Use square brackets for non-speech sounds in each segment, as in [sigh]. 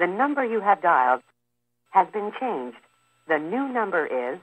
The number you have dialed has been changed. The new number is.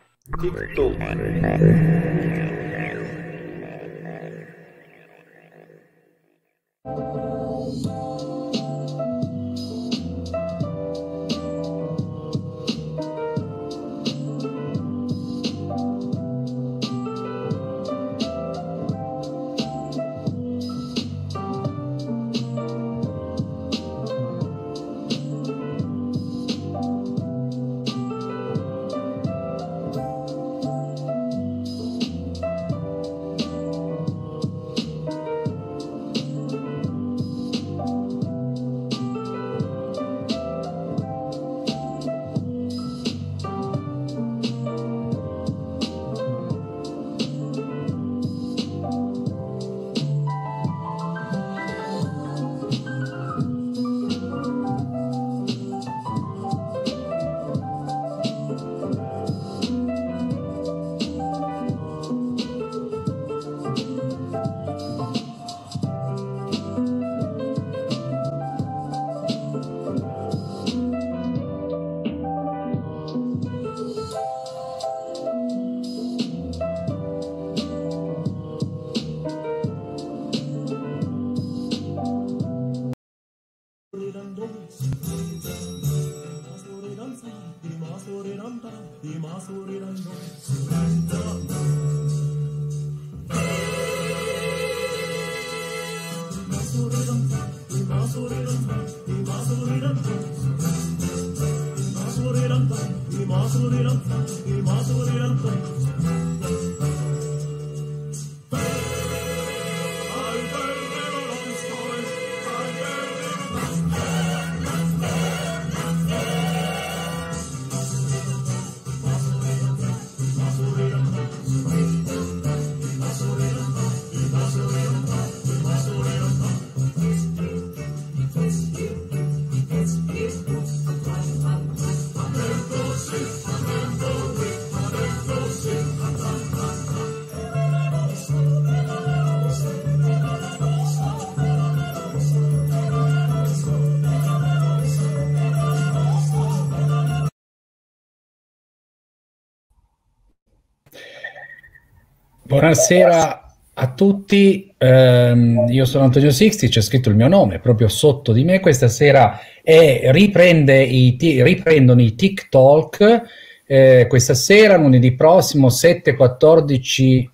Buonasera a tutti, um, io sono Antonio Sixti, c'è scritto il mio nome proprio sotto di me questa sera e i t- riprendono i TikTok eh, questa sera, lunedì prossimo 7, 14,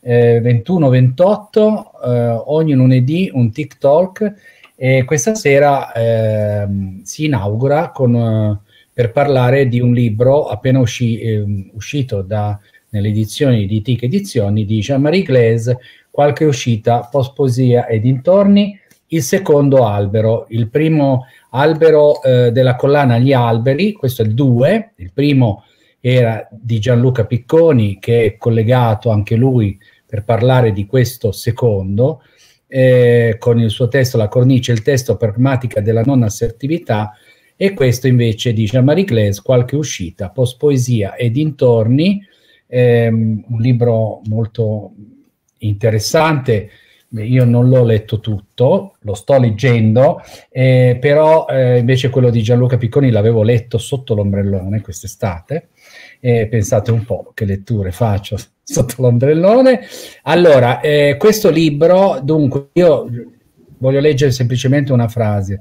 eh, 21, 28, eh, ogni lunedì un TikTok e questa sera ehm, si inaugura con, eh, per parlare di un libro appena usci- ehm, uscito da nelle edizioni di Tic Edizioni di Jean-Marie Glaise, qualche uscita, post-poesia e dintorni, il secondo albero, il primo albero eh, della collana Gli alberi, questo è il 2, il primo era di Gianluca Picconi che è collegato anche lui per parlare di questo secondo, eh, con il suo testo La cornice, il testo pragmatica della non assertività, e questo invece di Jean-Marie Claes, qualche uscita, post poesia e dintorni, Ehm, un libro molto interessante, io non l'ho letto tutto, lo sto leggendo, eh, però eh, invece quello di Gianluca Picconi l'avevo letto sotto l'ombrellone quest'estate. Eh, pensate un po' che letture faccio [laughs] sotto l'ombrellone. Allora, eh, questo libro, dunque, io voglio leggere semplicemente una frase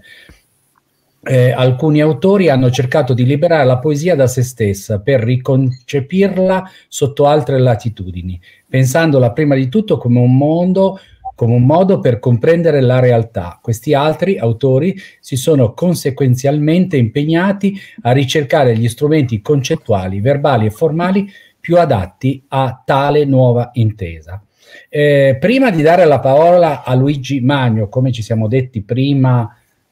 eh, alcuni autori hanno cercato di liberare la poesia da se stessa per riconcepirla sotto altre latitudini, pensandola prima di tutto come un mondo come un modo per comprendere la realtà. Questi altri autori si sono conseguenzialmente impegnati a ricercare gli strumenti concettuali, verbali e formali più adatti a tale nuova intesa. Eh, prima di dare la parola a Luigi Magno, come ci siamo detti prima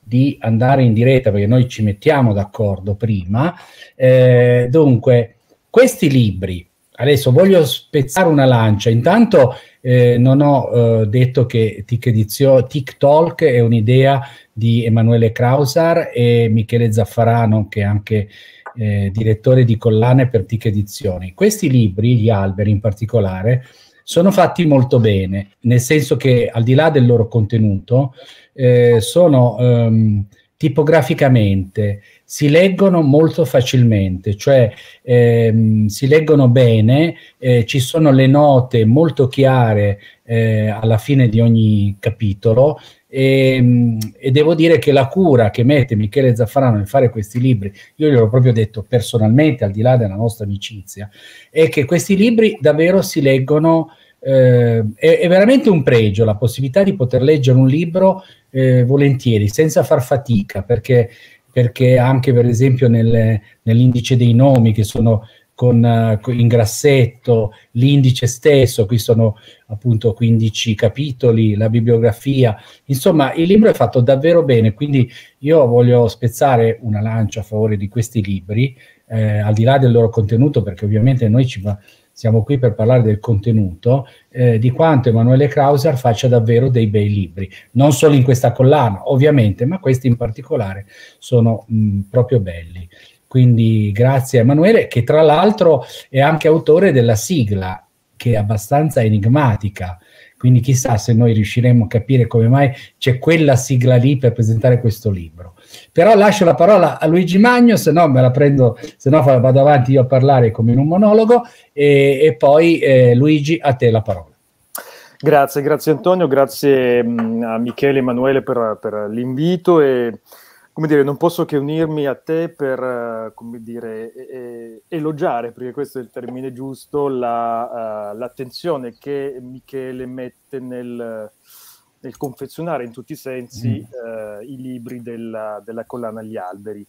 di andare in diretta perché noi ci mettiamo d'accordo prima. Eh, dunque, questi libri, adesso voglio spezzare una lancia, intanto eh, non ho eh, detto che TikTok è un'idea di Emanuele Krausar e Michele Zaffarano che è anche eh, direttore di collane per Tic Edizioni. Questi libri, gli alberi in particolare, sono fatti molto bene, nel senso che al di là del loro contenuto, eh, sono ehm, tipograficamente, si leggono molto facilmente, cioè ehm, si leggono bene, eh, ci sono le note molto chiare eh, alla fine di ogni capitolo e, ehm, e, devo dire che la cura che mette Michele Zaffarano nel fare questi libri, io glielo ho proprio detto personalmente, al di là della nostra amicizia, è che questi libri davvero si leggono. Eh, è, è, veramente un pregio la possibilità di poter leggere un libro eh, volentieri, senza far fatica, perché, perché anche per esempio nel, nell'indice dei nomi, che sono con, eh, in grassetto, l'indice stesso, qui sono appunto 15 capitoli, la bibliografia, insomma il libro è fatto davvero bene, quindi io voglio spezzare una lancia a favore di questi libri, eh, al di là del loro contenuto, perché ovviamente noi ci va, siamo qui per parlare del contenuto, eh, di quanto Emanuele Krauser faccia davvero dei bei libri, non solo in questa collana ovviamente, ma questi in particolare sono mh, proprio belli. Quindi grazie a Emanuele, che tra l'altro è anche autore della sigla, che è abbastanza enigmatica. Quindi chissà se noi riusciremo a capire come mai c'è quella sigla lì per presentare questo libro. Però lascio la parola a Luigi Magno, se no me la prendo, se no vado avanti io a parlare come in un monologo e, e poi eh, Luigi a te la parola. Grazie, grazie Antonio, grazie mm, a Michele e Emanuele per, per l'invito e come dire, non posso che unirmi a te per, eh, come dire, eh, elogiare, perché questo è il termine giusto, la, uh, l'attenzione che Michele mette nel, nel, confezionare in tutti i sensi uh, i libri della, della collana agli alberi.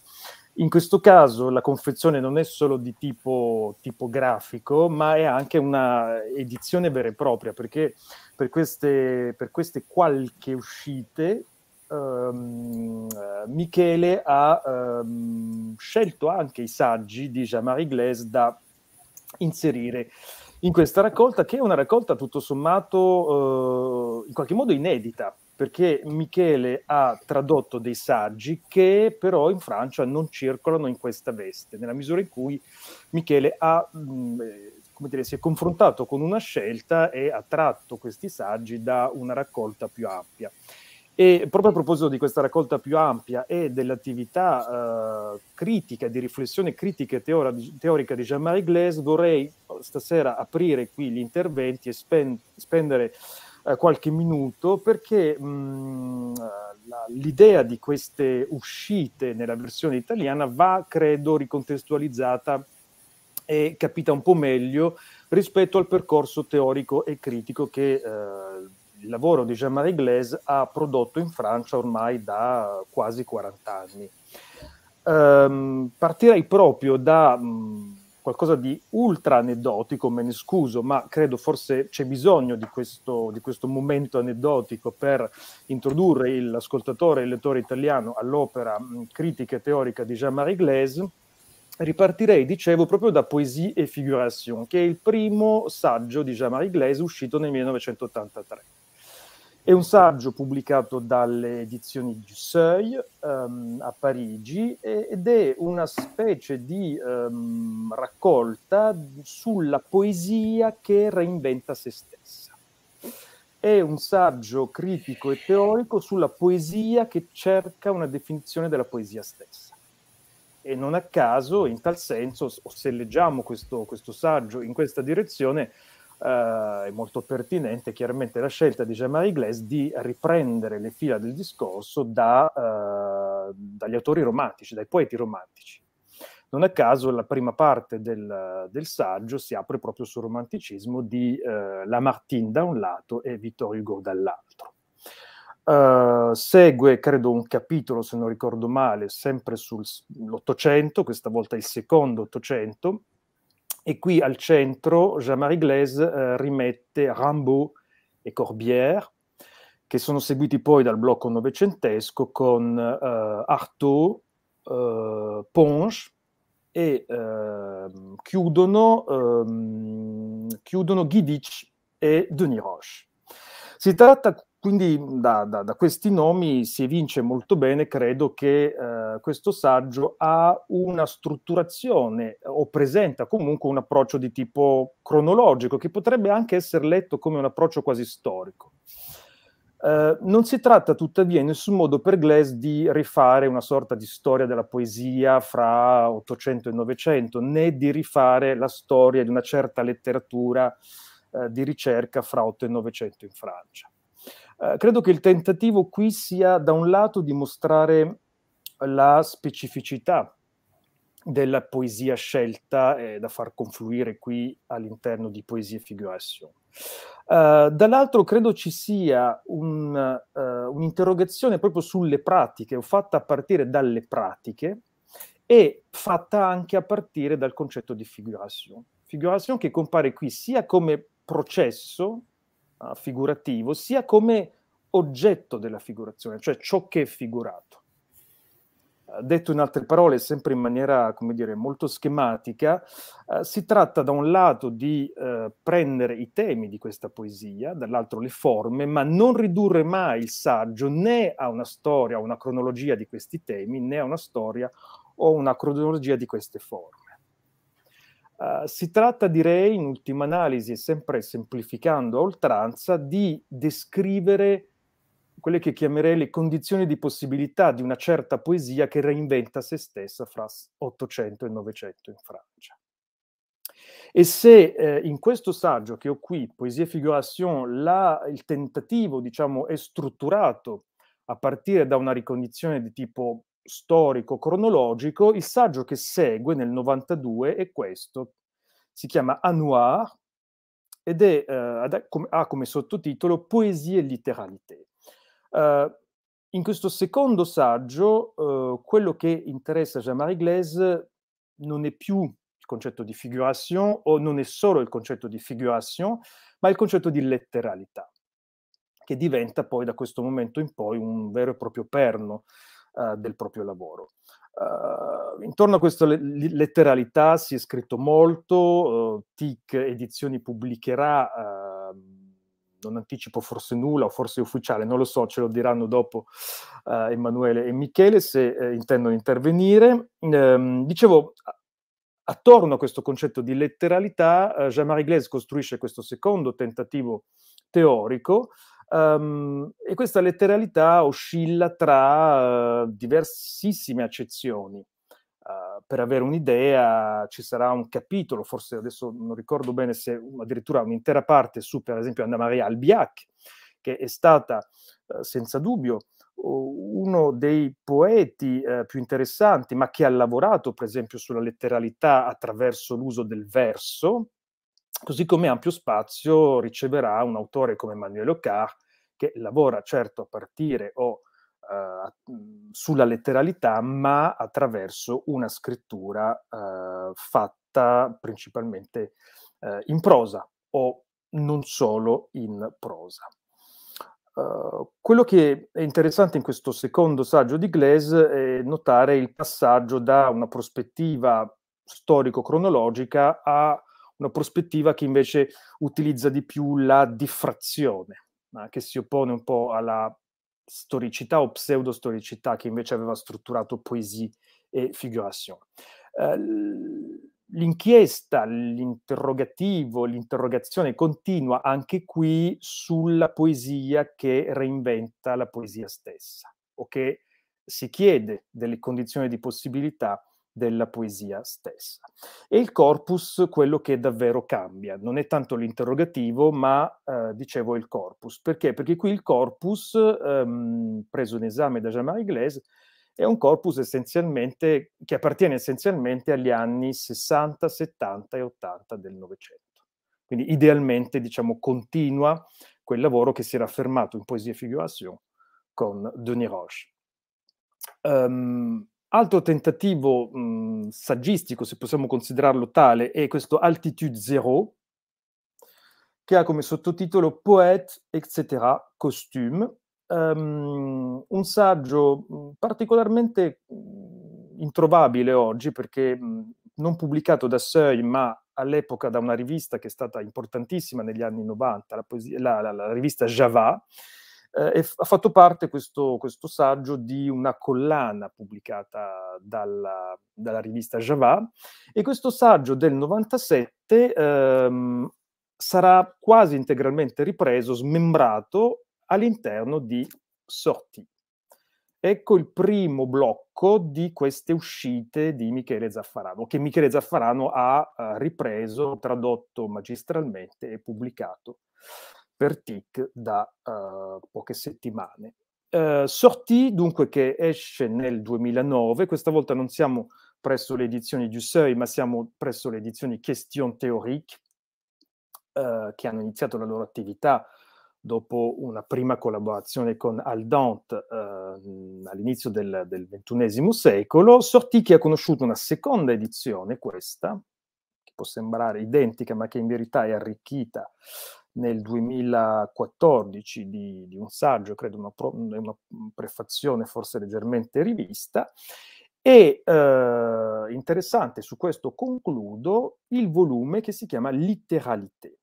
In questo caso la confezione non è solo di tipo tipografico, ma è anche una edizione vera e propria, perché per queste, per queste qualche uscite ehm, eh, Michele ha ehm, scelto anche i saggi di Jean-Marie Glaise da inserire in questa raccolta, che è una raccolta tutto sommato eh, in qualche modo inedita, perché Michele ha tradotto dei saggi che però in Francia non circolano in questa veste, nella misura in cui Michele ha, mh, mm, eh, dire, si è confrontato con una scelta e ha tratto questi saggi da una raccolta più ampia. E proprio a proposito di questa raccolta più ampia e dell'attività eh, critica, di riflessione critica e teori- teorica di Jean-Marie Glaise, vorrei stasera aprire qui gli interventi e spen- spendere eh, qualche minuto perché mh, mm, la, l'idea di queste uscite nella versione italiana va, credo, ricontestualizzata e capita un po' meglio rispetto al percorso teorico e critico che eh, il lavoro di Jean-Marie Glaise ha prodotto in Francia ormai da quasi 40 anni. Ehm, partirei proprio da mh, mm, qualcosa di ultra aneddotico, me ne scuso, ma credo forse c'è bisogno di questo, di questo momento aneddotico per introdurre l'ascoltatore e il lettore italiano all'opera mh, mm, critica e teorica di Jean-Marie Glaise ripartirei, dicevo, proprio da Poésie et Figuration, che è il primo saggio di Jean-Marie Glaise uscito nel 1983. È un saggio pubblicato dalle edizioni du Seuil um, a Parigi ed è una specie di um, raccolta sulla poesia che reinventa se stessa. È un saggio critico e teorico sulla poesia che cerca una definizione della poesia stessa. E non a caso, in tal senso, se leggiamo questo, questo saggio in questa direzione, eh, è molto pertinente chiaramente la scelta di Jamari Glass di riprendere le fila del discorso da, eh, dagli autori romantici, dai poeti romantici. Non a caso la prima parte del, del, saggio si apre proprio sul romanticismo di eh, Lamartine da un lato e Vittor Hugo dall'altro. Eh, segue, credo, un capitolo, se non ricordo male, sempre sull'Ottocento, questa volta il secondo Ottocento, e qui al centro Jean-Marie Glaise eh, rimette Rimbaud e Corbière, che sono seguiti poi dal blocco novecentesco con eh, Artaud, eh, Ponge e ehm, chiudono, ehm, chiudono Ghidic e Denis Roche. Si tratta quindi da, da, da, questi nomi si evince molto bene, credo, che eh, eh, questo saggio ha una strutturazione eh, o presenta comunque un approccio di tipo cronologico che potrebbe anche essere letto come un approccio quasi storico. Eh, non si tratta tuttavia in nessun modo per Glass di rifare una sorta di storia della poesia fra 800 e 900, né di rifare la storia di una certa letteratura eh, di ricerca fra 8 e 900 in Francia. Eh, credo che il tentativo qui sia da un lato di mostrare la specificità della poesia scelta eh, da far confluire qui all'interno di Poesie Figuration. Uh, eh, dall'altro credo ci sia un, uh, un'interrogazione proprio sulle pratiche, fatta a partire dalle pratiche e fatta anche a partire dal concetto di figuration. Figuration che compare qui sia come processo uh, figurativo, sia come oggetto della figurazione, cioè ciò che è figurato. Detto in altre parole, sempre in maniera come dire, molto schematica, eh, si tratta da un lato di eh, prendere i temi di questa poesia, dall'altro le forme, ma non ridurre mai il saggio né a una storia, a una cronologia di questi temi, né a una storia o una cronologia di queste forme. Uh, si tratta, direi, in ultima analisi e sempre semplificando a oltranza, di descrivere quelle che chiamerei le condizioni di possibilità di una certa poesia che reinventa se stessa fra 800 e 900 in Francia. E se eh, in questo saggio che ho qui, Poesie e Figuration, la, il tentativo diciamo, è strutturato a partire da una ricondizione di tipo storico-cronologico, il saggio che segue nel 92 è questo, si chiama Anoir ed è, eh, ha come sottotitolo Poesie et littéralité. Ehm, in questo secondo saggio, eh, quello che interessa Jean-Marie Glaise non è più il concetto di figuration o non è solo il concetto di figuration, ma il concetto di letteralità, che diventa poi da questo momento in poi un vero e proprio perno eh, del proprio lavoro. Uh, intorno a questa letteralità si è scritto molto, uh, TIC Edizioni pubblicherà uh, non anticipo forse nulla, o forse è ufficiale, non lo so, ce lo diranno dopo eh, Emanuele e Michele se eh, intendono intervenire. Ehm, dicevo, attorno a questo concetto di letteralità, eh, Jean-Marie Glaise costruisce questo secondo tentativo teorico. Um, e questa letteralità oscilla tra uh, diversissime accezioni. Eh, per avere un'idea ci sarà un capitolo, forse adesso non ricordo bene se addirittura un'intera parte su per esempio Anna Maria Albiac, che è stata uh, senza dubbio uno dei poeti uh, più interessanti, ma che ha lavorato per esempio sulla letteralità attraverso l'uso del verso, così come ampio spazio riceverà un autore come Manuel Ocar, che lavora certo a partire o eh, sulla letteralità, ma attraverso una scrittura eh, fatta principalmente eh, in prosa o non solo in prosa. Uh, quello che è interessante in questo secondo saggio di Glaze è notare il passaggio da una prospettiva storico-cronologica a una prospettiva che invece utilizza di più la diffrazione, eh, che si oppone un po' alla storicità o pseudostoricità che invece aveva strutturato poesie e figuration. Eh, l'inchiesta, l'interrogativo, l'interrogazione continua anche qui sulla poesia che reinventa la poesia stessa o che si chiede delle condizioni di possibilità della poesia stessa. E il corpus, quello che davvero cambia, non è tanto l'interrogativo, ma eh, dicevo il corpus. Perché? Perché qui il corpus, ehm, preso in esame da Jamal Iglesias, è un corpus essenzialmente, che appartiene essenzialmente agli anni 60, 70 e 80 del Novecento. Quindi idealmente, diciamo, continua quel lavoro che si era fermato in Poesia e Figuration con Denis Roche. Um, Altro tentativo mh, mhmm, saggistico, se possiamo considerarlo tale, è questo Altitude Zero, che ha come sottotitolo Poète, etc., costume, um, un saggio mhmm, particolarmente mhmm, introvabile oggi perché non pubblicato da Seuil, ma all'epoca da una rivista che è stata importantissima negli anni 90, la, poesia, la, la, la rivista Java, eh, ha fatto parte questo, questo, saggio di una collana pubblicata dalla, dalla rivista Java e questo saggio del 97 ehm, sarà quasi integralmente ripreso, smembrato all'interno di Sortie. Ecco il primo blocco di queste uscite di Michele Zaffarano, che Michele Zaffarano ha eh, ripreso, tradotto magistralmente e pubblicato per TIC da uh, poche settimane. Uh, sortì dunque che esce nel 2009, questa volta non siamo presso le edizioni du Seuil, ma siamo presso le edizioni Question Théorique, uh, che hanno iniziato la loro attività dopo una prima collaborazione con Aldant eh, all'inizio del, del, XXI secolo, sortì che ha conosciuto una seconda edizione, questa, può sembrare identica, ma che in verità è arricchita nel 2014 di, di un saggio, credo una, pro, una, prefazione forse leggermente rivista. E eh, interessante, su questo concludo, il volume che si chiama Litteralité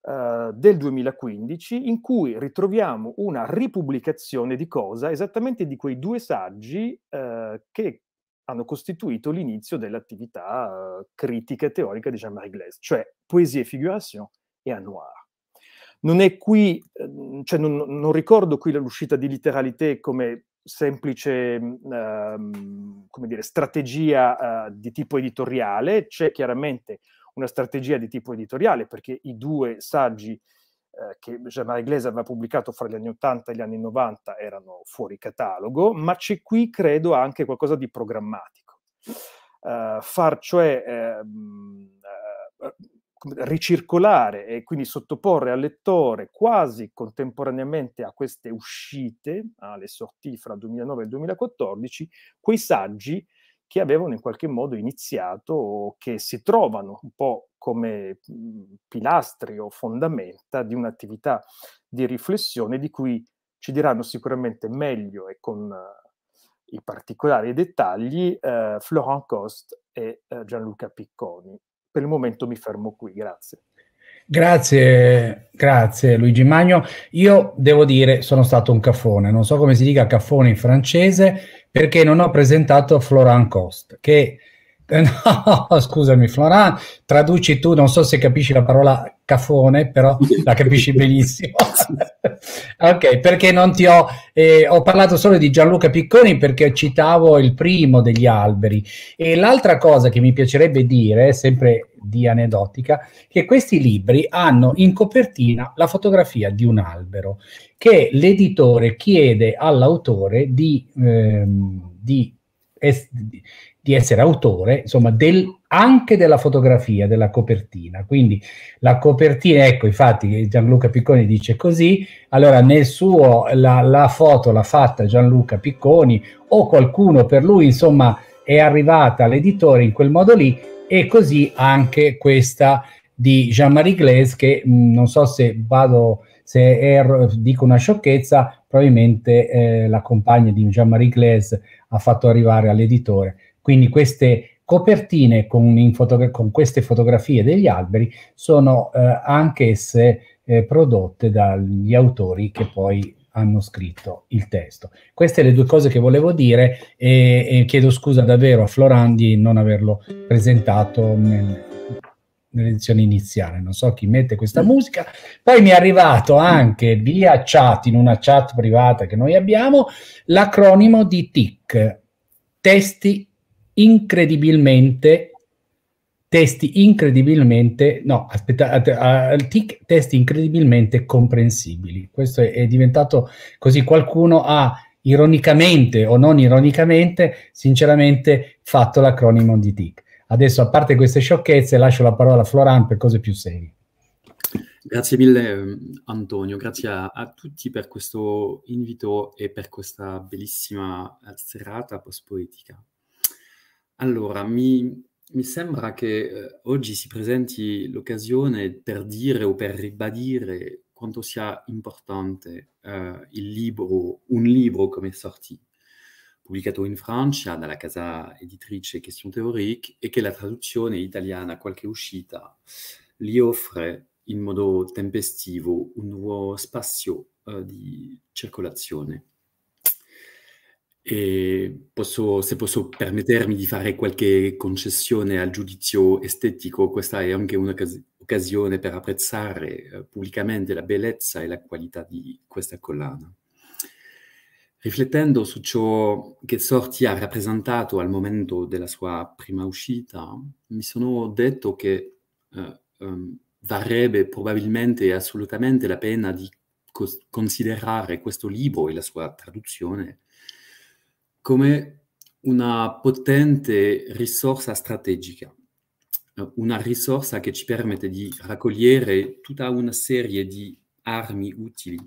eh, del 2015, in cui ritroviamo una ripubblicazione di cosa, esattamente di quei due saggi eh, che hanno costituito l'inizio dell'attività eh, critica e teorica di Jean-Marie Glaise, cioè poesie, e figuration e annoir. Non è qui, ehm, cioè non, non ricordo qui l'uscita di Literalité come semplice uh, come dire, strategia uh, di tipo editoriale, c'è chiaramente una strategia di tipo editoriale perché i due saggi eh, che Jean-Marie cioè, Glaze aveva pubblicato fra gli anni 80 e gli anni 90 erano fuori catalogo, ma c'è qui, credo, anche qualcosa di programmatico. Eh, far cioè ehm, eh, ricircolare e quindi sottoporre al lettore quasi contemporaneamente a queste uscite, alle sortie fra 2009 e 2014, quei saggi che avevano in qualche modo iniziato o che si trovano un po' come mhmm, pilastri o fondamenta di un'attività di riflessione di cui ci diranno sicuramente meglio e con eh, i particolari dettagli eh, Florent Cost e eh, Gianluca Picconi. Per il momento mi fermo qui, grazie. Grazie, grazie Luigi Magno. Io devo dire, sono stato un caffone, non so come si dica caffone in francese, perché non ho presentato Florent Cost, che, [laughs] no, scusami Florent, traduci tu, non so se capisci la parola cafone, però la capisci benissimo. [laughs] ok, perché non ti ho... Eh, ho parlato solo di Gianluca Picconi perché citavo il primo degli alberi. E l'altra cosa che mi piacerebbe dire, sempre di aneddotica, che questi libri hanno in copertina la fotografia di un albero che l'editore chiede all'autore di, ehm, di, es- di essere autore, insomma, del anche della fotografia, della copertina. Quindi la copertina, ecco, infatti Gianluca Picconi dice così, allora nel suo la, la foto l'ha fatta Gianluca Picconi o qualcuno per lui, insomma, è arrivata all'editore in quel modo lì e così anche questa di Jean-Marie Glaise che mh, mm, non so se vado se er, dico una sciocchezza, probabilmente eh, la compagna di Jean-Marie Glaise ha fatto arrivare all'editore. Quindi queste Copertine con, fotogra- con queste fotografie degli alberi sono eh, anch'esse eh, prodotte dagli autori che poi hanno scritto il testo. Queste le due cose che volevo dire e, e chiedo scusa davvero a Floran di non averlo presentato nel, nell'edizione iniziale, non so chi mette questa musica. Poi mi è arrivato anche via chat, in una chat privata che noi abbiamo, l'acronimo di TIC, testi incredibilmente testi incredibilmente, no, aspettate, tic, testi incredibilmente comprensibili. Questo è, è, diventato così. Qualcuno ha ironicamente o non ironicamente, sinceramente, fatto l'acronimo di TIC. Adesso, a parte queste sciocchezze, lascio la parola a Florent per cose più serie. Grazie mille Antonio, grazie a, a, tutti per questo invito e per questa bellissima eh, serata post-poetica. Allora, mi, mi sembra che eh, oggi si presenti l'occasione per dire o per ribadire quanto sia importante eh, il libro, un libro come è sorti, pubblicato in Francia dalla casa editrice Question Théorique e che la traduzione italiana, qualche uscita, gli offre in modo tempestivo un nuovo spazio eh, di circolazione e posso, se posso permettermi di fare qualche concessione al giudizio estetico, questa è anche un'occasione per apprezzare eh, pubblicamente la bellezza e la qualità di questa collana. Riflettendo su ciò che Sorti ha rappresentato al momento della sua prima uscita, mi sono detto che eh, um, varrebbe probabilmente e assolutamente la pena di considerare questo libro e la sua traduzione come una potente risorsa strategica, eh, una risorsa che ci permette di raccogliere tutta una serie di armi utili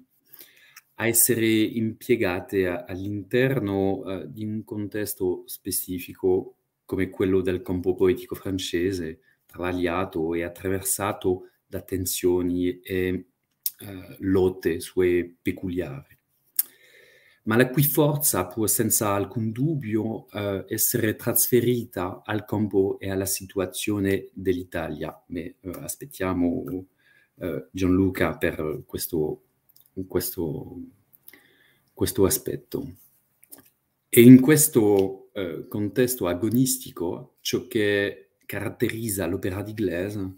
a essere impiegate all'interno eh, di un contesto specifico come quello del campo poetico francese, travagliato e attraversato da tensioni e eh, lotte sue peculiari ma la cui forza può senza alcun dubbio eh, essere trasferita al campo e alla situazione dell'Italia. Ma eh, aspettiamo eh, Gianluca per questo, questo, questo, aspetto. E in questo eh, contesto agonistico, ciò che caratterizza l'opera di Glaise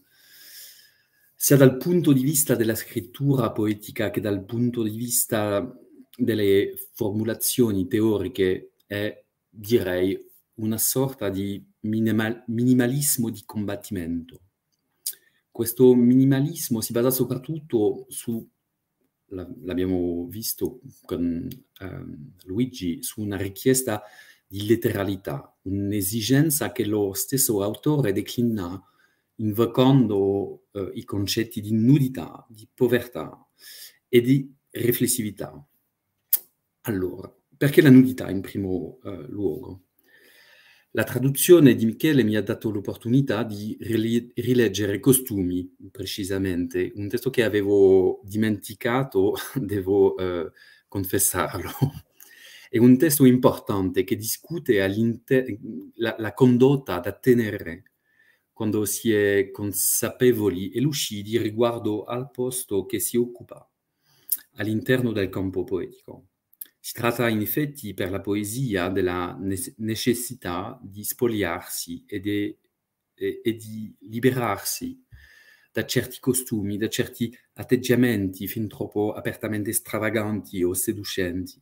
sia dal punto di vista della scrittura poetica che dal punto di vista delle formulazioni teoriche è, direi, una sorta di minimal minimalismo di combattimento. Questo minimalismo si basa soprattutto su, l'abbiamo visto con ehm, Luigi, su una richiesta di letteralità, un'esigenza che lo stesso autore declina invocando eh, i concetti di nudità, di povertà e di riflessività. Allora, perché la nudità in primo eh, luogo? La traduzione di Michele mi ha dato l'opportunità di rileggere costumi, precisamente, un testo che avevo dimenticato, [laughs] devo eh, confessarlo. [laughs] È un testo importante che discute la, la condotta da tenere quando si è consapevoli e lucidi riguardo al posto che si occupa all'interno del campo poetico. Si tratta in effetti per la poesia della necessità di spogliarsi e, de, e, e di liberarsi da certi costumi, da certi atteggiamenti fin troppo apertamente stravaganti o seducenti,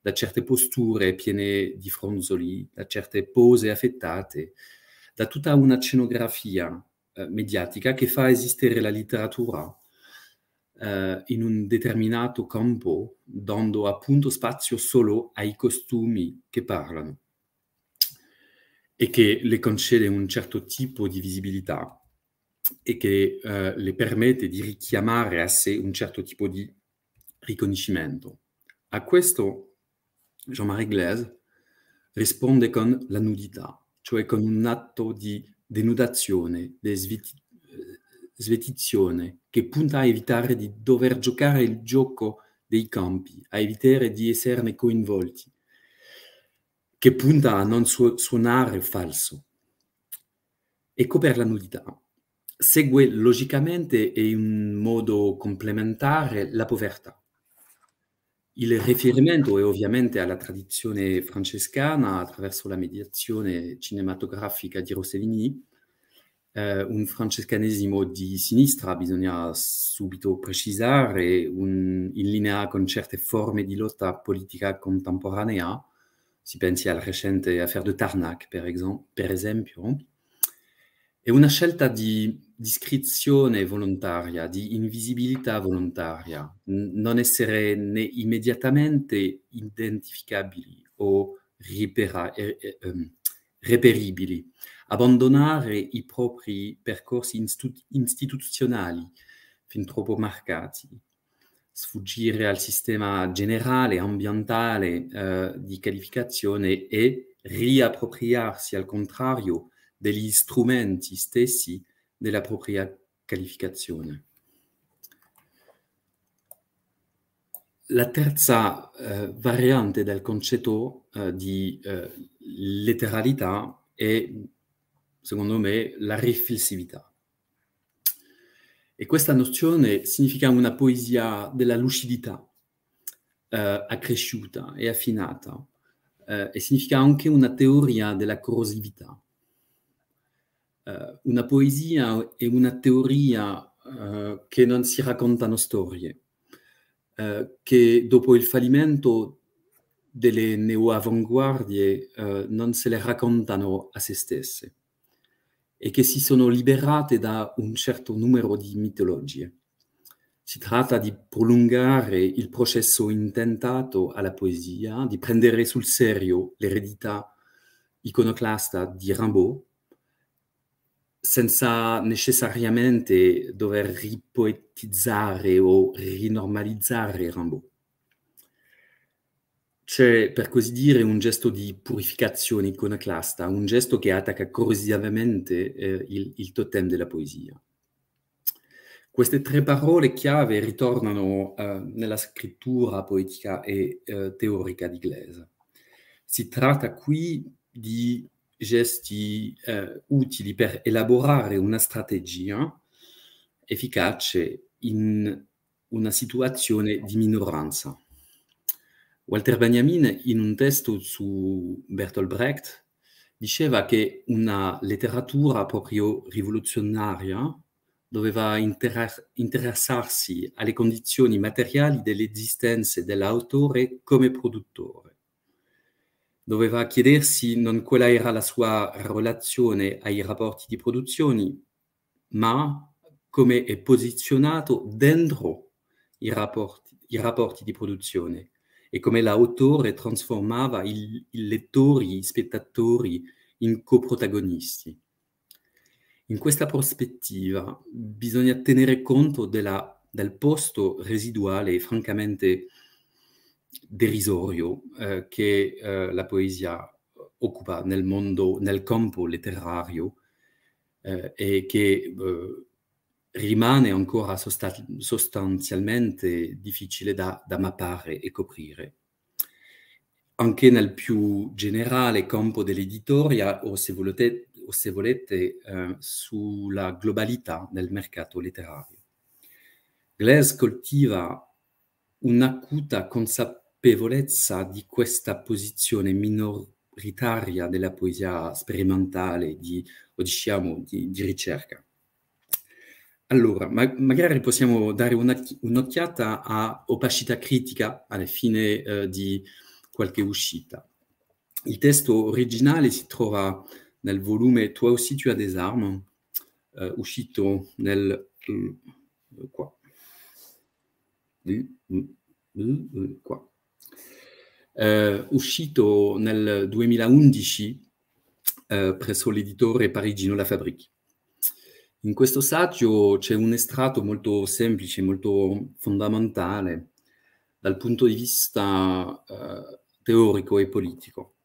da certe posture piene di fronzoli, da certe pose affettate, da tutta una scenografia eh, mediatica che fa esistere la letteratura eh, in un determinato campo, dando appunto spazio solo ai costumi che parlano e che le concede un certo tipo di visibilità e che eh, le permette di richiamare a sé un certo tipo di riconoscimento. A questo Jean-Marie Glaise risponde con la nudità, cioè con un atto di denudazione, di svetizione che punta a evitare di dover giocare il gioco dei campi, a evitare di esserne coinvolti, che punta a non su- suonare falso. Ecco per la nudità. Segue logicamente e in modo complementare la povertà. Il riferimento è ovviamente alla tradizione francescana attraverso la mediazione cinematografica di Rossellini, eh, un francescanesimo di sinistra, bisogna subito precisare, un, in linea con certe forme di lotta politica contemporanea, si pensi al recente affaire de Tarnac, per, esempio, per esempio è una scelta di discrezione volontaria, di invisibilità volontaria, non essere né immediatamente identificabili o ripera- eh, eh, ehm, reperibili abbandonare i propri percorsi istituzionali fin troppo marcati, sfuggire al sistema generale, ambientale eh, di qualificazione e riappropriarsi al contrario degli strumenti stessi della propria qualificazione. La terza eh, variante del concetto eh, di eh, letteralità è secondo me, la riflessività. E questa nozione significa una poesia della lucidità eh, accresciuta e affinata eh, e significa anche una teoria della corrosività. Eh, una poesia è una teoria eh, che non si raccontano storie, eh, che dopo il fallimento delle neoavanguardie avanguardie eh, non se le raccontano a se stesse e che si sono liberate da un certo numero di mitologie. Si tratta di prolungare il processo intentato alla poesia, di prendere sul serio l'eredità iconoclasta di Rimbaud, senza necessariamente dover ripoetizzare o rinormalizzare Rimbaud c'è cioè, per così dire un gesto di purificazione iconoclasta, un gesto che attacca corrosivamente eh, il, il totem della poesia. Queste tre parole chiave ritornano eh, nella scrittura poetica e eh, teorica di Gleason. Si tratta qui di gesti eh, utili per elaborare una strategia efficace in una situazione di minoranza. Walter Benjamin, in un testo su Bertolt Brecht, diceva che una letteratura proprio rivoluzionaria doveva inter interessarsi alle condizioni materiali dell'esistenza dell'autore come produttore. Doveva chiedersi non qual era la sua relazione ai rapporti di produzione, ma come è posizionato dentro i rapporti, i rapporti di produzione e come l'autore trasformava i lettori, gli spettatori, in coprotagonisti. In questa prospettiva bisogna tenere conto della, del posto residuale e francamente derisorio eh, che eh, la poesia occupa nel mondo, nel campo letterario eh, e che eh, rimane ancora sostan- sostanzialmente difficile da, da mappare e coprire. Anche nel più generale campo dell'editoria o se volete, o se volete eh, sulla globalità del mercato letterario. Glass coltiva un'acuta consapevolezza di questa posizione minoritaria della poesia sperimentale di, o diciamo di, di ricerca allora, ma- magari possiamo dare un'occhi- un'occhiata a opacità critica alla fine eh, di qualche uscita. Il testo originale si trova nel volume Toi aussi tu as des armes, eh, uscito nel... qua. qua. Eh, uscito nel 2011 eh, presso l'editore parigino La Fabrique. In questo saggio c'è un estratto molto semplice, molto fondamentale dal punto di vista eh, teorico e politico.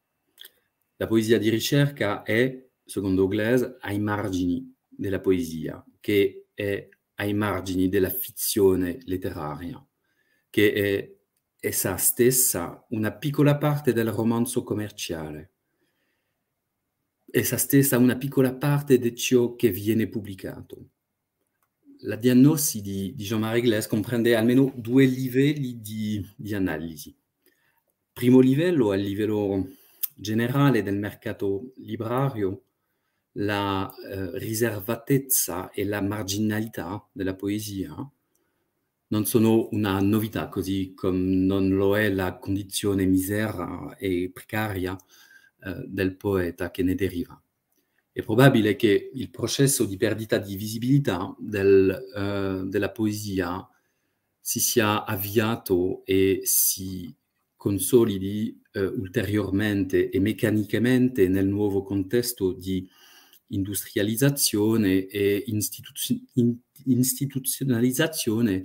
La poesia di ricerca è, secondo Glaze, ai margini della poesia, che è ai margini della fizione letteraria, che è essa stessa una piccola parte del romanzo commerciale essa stessa una piccola parte di ciò che viene pubblicato. La diagnosi di, di Jean-Marie Gless comprende almeno due livelli di, di analisi. Primo livello, a livello generale del mercato librario, la eh, riservatezza e la marginalità della poesia non sono una novità, così come non lo è la condizione misera e precaria eh, del poeta che ne deriva. È probabile che il processo di perdita di visibilità del, eh, della poesia si sia avviato e si consolidi eh, ulteriormente e meccanicamente nel nuovo contesto di industrializzazione e istituzio istituzionalizzazione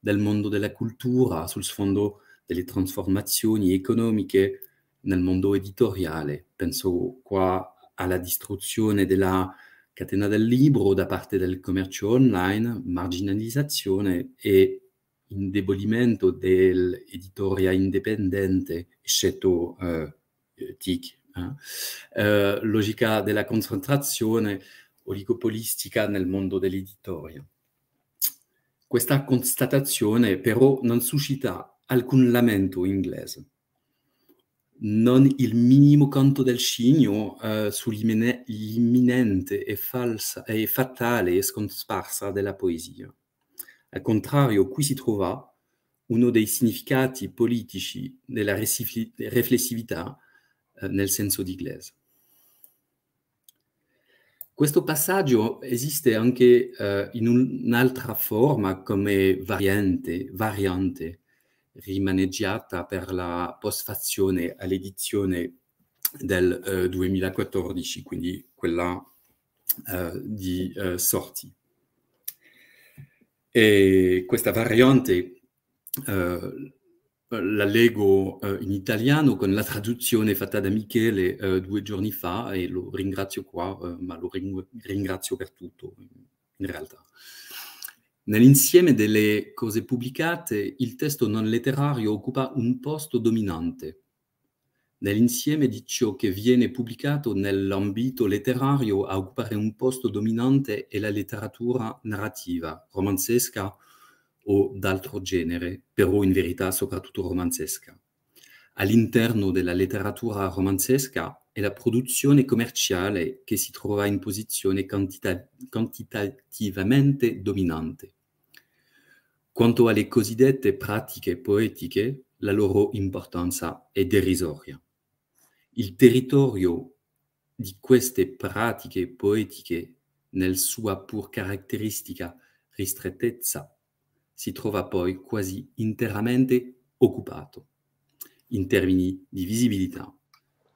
del mondo della cultura sul sfondo delle trasformazioni economiche nel mondo editoriale. Penso qua alla distruzione della catena del libro da parte del commercio online, marginalizzazione e indebolimento dell'editoria indipendente, eccetto eh, TIC. Eh. Eh, logica della concentrazione oligopolistica nel mondo dell'editoria. Questa constatazione però non suscita alcun lamento inglese non il minimo canto del cigno eh, sull'imminente e, falsa, e fatale scomparsa della poesia. Al contrario, qui si trova uno dei significati politici della riflessività eh, nel senso di Iglesias. Questo passaggio esiste anche eh, in un'altra forma come variante, variante rimaneggiata per la postfazione all'edizione del 2014, eh, quindi quella eh, di eh, Sorti. E questa variante la leggo in italiano con la traduzione fatta da Michele due giorni fa e lo ringrazio qua, ma lo ringrazio per tutto in realtà. Nell'insieme delle cose pubblicate, il testo non letterario occupa un posto dominante. Nell'insieme di ciò che viene pubblicato nell'ambito letterario a occupare un posto dominante è la letteratura narrativa, romanzesca o d'altro genere, però in verità soprattutto romanzesca. All'interno della letteratura romanzesca è la produzione commerciale che si trova in posizione quantita quantitativamente dominante. Quanto alle cosiddette pratiche poetiche, la loro importanza è derisoria. Il territorio di queste pratiche poetiche, nella sua pur caratteristica ristrettezza, si trova poi quasi interamente occupato in termini di visibilità,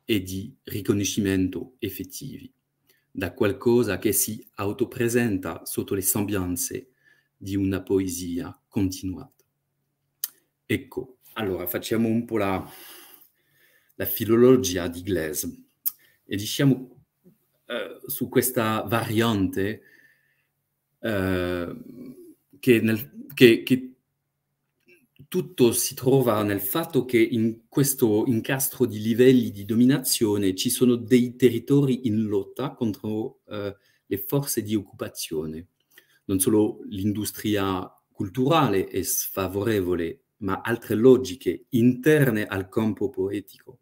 e di riconoscimento effettivi, da qualcosa che si autopresenta sotto le sembianze di una poesia continuata. Ecco, allora facciamo un po' la, la filologia di Glaze e diciamo eh, su questa variante eh, che, nel, che, che tutto si trova nel fatto che in questo incastro di livelli di dominazione ci sono dei territori in lotta contro eh, le forze di occupazione. Non solo l'industria culturale è sfavorevole, ma altre logiche interne al campo poetico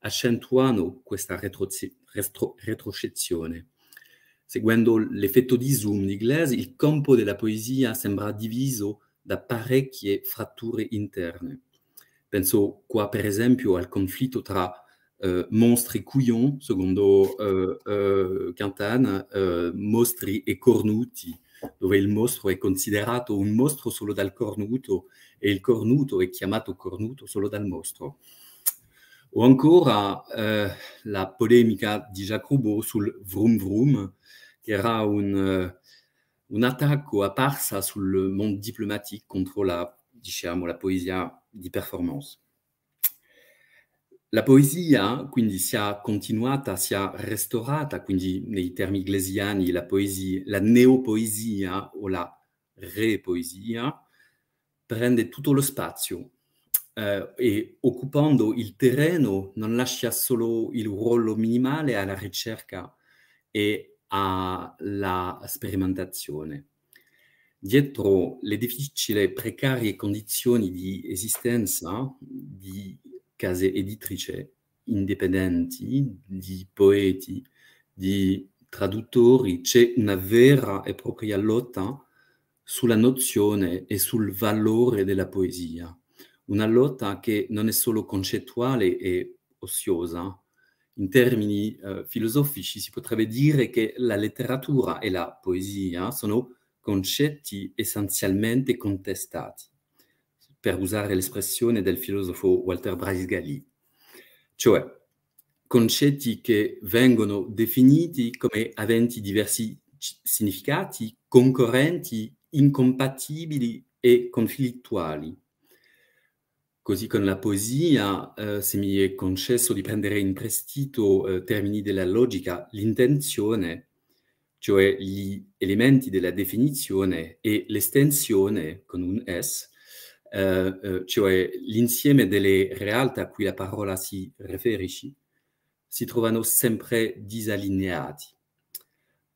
accentuano questa retroce- retro- retrocessione. Seguendo l'effetto di zoom di Glass, il campo della poesia sembra diviso da parecchie fratture interne. Penso qua per esempio al conflitto tra eh, mostri cuion, secondo eh, eh Quintana, eh, mostri e cornuti, dove il mostro è considerato un mostro solo dal cornuto e il cornuto è chiamato cornuto solo dal mostro. O ancora eh, la polemica di Jacques Roubaud sul vroom vroom, che era un, eh, un attacco apparsa sul mondo diplomatico contro la, diciamo, la poesia di performance. La poesia quindi si è continuata, si è restaurata, quindi nei termini iglesiani la, poesia, la neopoesia o la re-poesia prende tutto lo spazio eh, e occupando il terreno non lascia solo il ruolo minimale alla ricerca e alla sperimentazione. Dietro le difficili e precarie condizioni di esistenza di case editrici indipendenti, di poeti, di traduttori, c'è una vera e propria lotta sulla nozione e sul valore della poesia. Una lotta che non è solo concettuale e oziosa, in termini eh, filosofici si potrebbe dire che la letteratura e la poesia sono concetti essenzialmente contestati, per usare l'espressione del filosofo Walter Bryce Galli, cioè concetti che vengono definiti come aventi diversi significati concorrenti, incompatibili e conflittuali Così con la poesia, eh, se mi è concesso di prendere in prestito eh, termini della logica, l'intenzione, cioè gli elementi della definizione e l'estensione con un S, eh, eh cioè l'insieme delle realtà a cui la parola si riferisce, si trovano sempre disallineati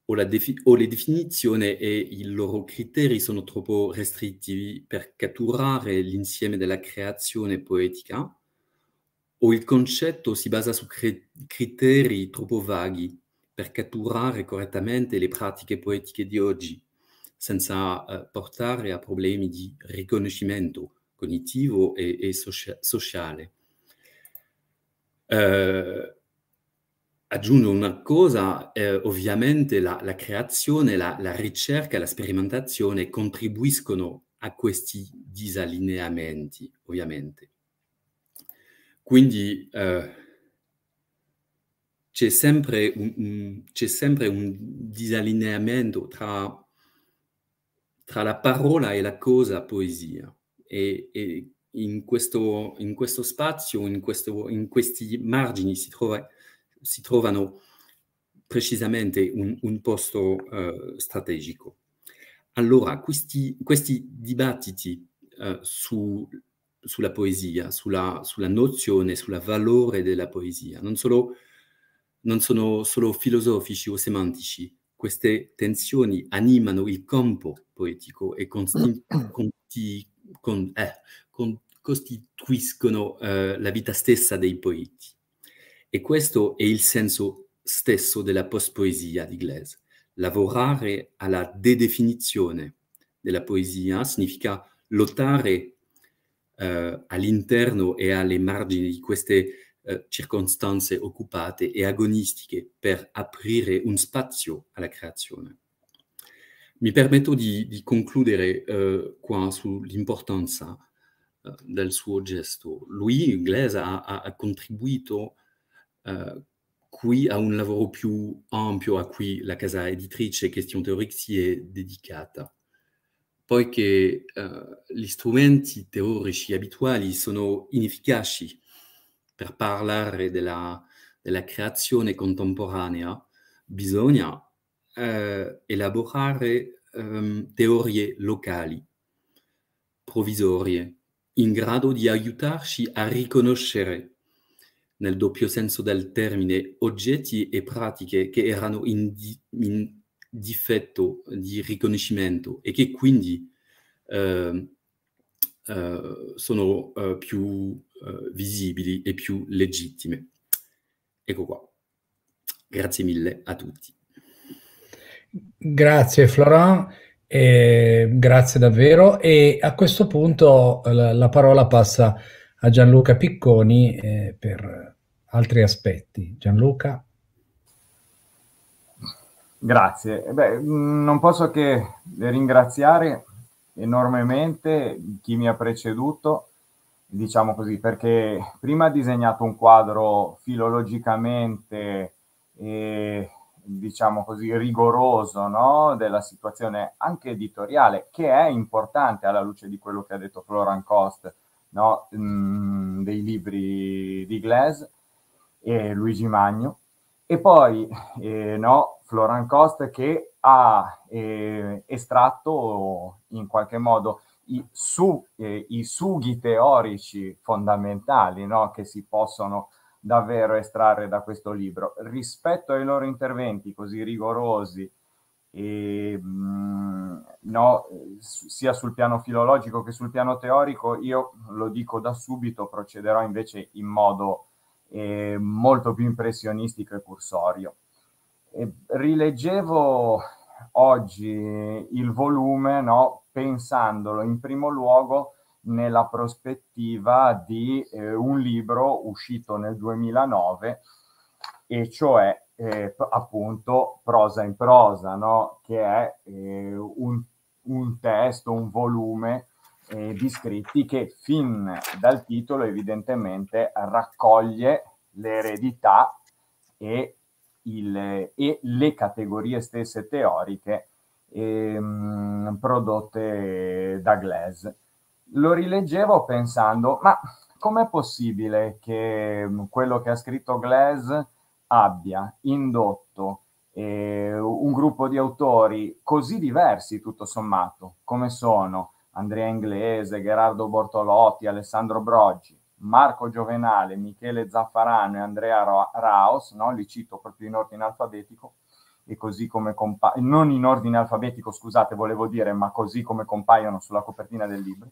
o, defi- o le definizioni e i loro criteri sono troppo restrittivi per catturare l'insieme della creazione poetica, o il concetto si basa su cre- criteri troppo vaghi per catturare correttamente le pratiche poetiche di oggi, senza eh, portare a problemi di riconoscimento cognitivo e, e socia- sociale. Eh, Aggiungo una cosa, eh, ovviamente la, la creazione, la, la, ricerca, la sperimentazione contribuiscono a questi disallineamenti, ovviamente. Quindi eh, c'è, sempre un, un, sempre un, disallineamento tra, tra, la parola e la cosa poesia. E, e in, questo, in questo, spazio, in, questo, in questi margini si trova si trovano precisamente un, un posto eh, strategico. Allora, questi, questi dibattiti eh, su, sulla poesia, sulla, sulla nozione, sul valore della poesia, non, solo, non sono solo filosofici o semantici, queste tensioni animano il campo poetico e conti, con, eh, con, costituiscono eh, la vita stessa dei poeti. E questo è il senso stesso della post-poesia di Glaze. Lavorare alla dedefinizione della poesia significa lottare eh, all'interno e alle margini di queste eh, circostanze occupate e agonistiche per aprire un spazio alla creazione. Mi permetto di, di concludere eh, qua sull'importanza eh, del suo gesto. Lui, Glaze, ha, ha contribuito qui a un lavoro più ampio a cui la casa editrice Question Teorica si è dedicata, poiché uh, eh, gli strumenti teorici abituali sono inefficaci per parlare della, della creazione contemporanea, bisogna uh, elaborare um, teorie locali, provvisorie, in grado di aiutarci a riconoscere nel doppio senso del termine, oggetti e pratiche che erano in, di, in difetto di riconoscimento e che quindi eh, eh, sono eh, più eh, visibili e più legittime. Ecco qua. Grazie mille a tutti. Grazie Florent. Eh, grazie davvero e a questo punto eh, la, la parola passa a Gianluca Picconi eh, per altri aspetti. Gianluca? Grazie. Eh beh, non posso che ringraziare enormemente chi mi ha preceduto, diciamo così, perché prima ha disegnato un quadro filologicamente, e, diciamo così, rigoroso no? della situazione anche editoriale, che è importante alla luce di quello che ha detto Florian Cost, no? mm, dei libri di Glass e Luigi Magno, e poi eh, no, Florian Cost che ha eh, estratto in qualche modo i, su, eh, i sughi teorici fondamentali no, che si possono davvero estrarre da questo libro. Rispetto ai loro interventi così rigorosi, e, mh, mm, no, sia sul piano filologico che sul piano teorico, io lo dico da subito, procederò invece in modo eh, molto più impressionistico e cursorio. E rileggevo oggi il volume no, pensandolo in primo luogo nella prospettiva di eh, un libro uscito nel 2009 e cioè eh, appunto prosa in prosa, no? che è eh, un, un, testo, un volume eh, di scritti che fin dal titolo evidentemente raccoglie l'eredità e, il, e le categorie stesse teoriche ehm, prodotte da Glaze. Lo rileggevo pensando, ma com'è possibile che mm, quello che ha scritto Glaze abbia indotto eh, un gruppo di autori così diversi, tutto sommato, come sono Andrea Inglese, Gerardo Bortolotti, Alessandro Broggi, Marco Giovenale, Michele Zaffarano e Andrea Raos, no? li cito proprio in ordine alfabetico, e così come compa- non in ordine alfabetico, scusate, volevo dire, ma così come compaiono sulla copertina del libro.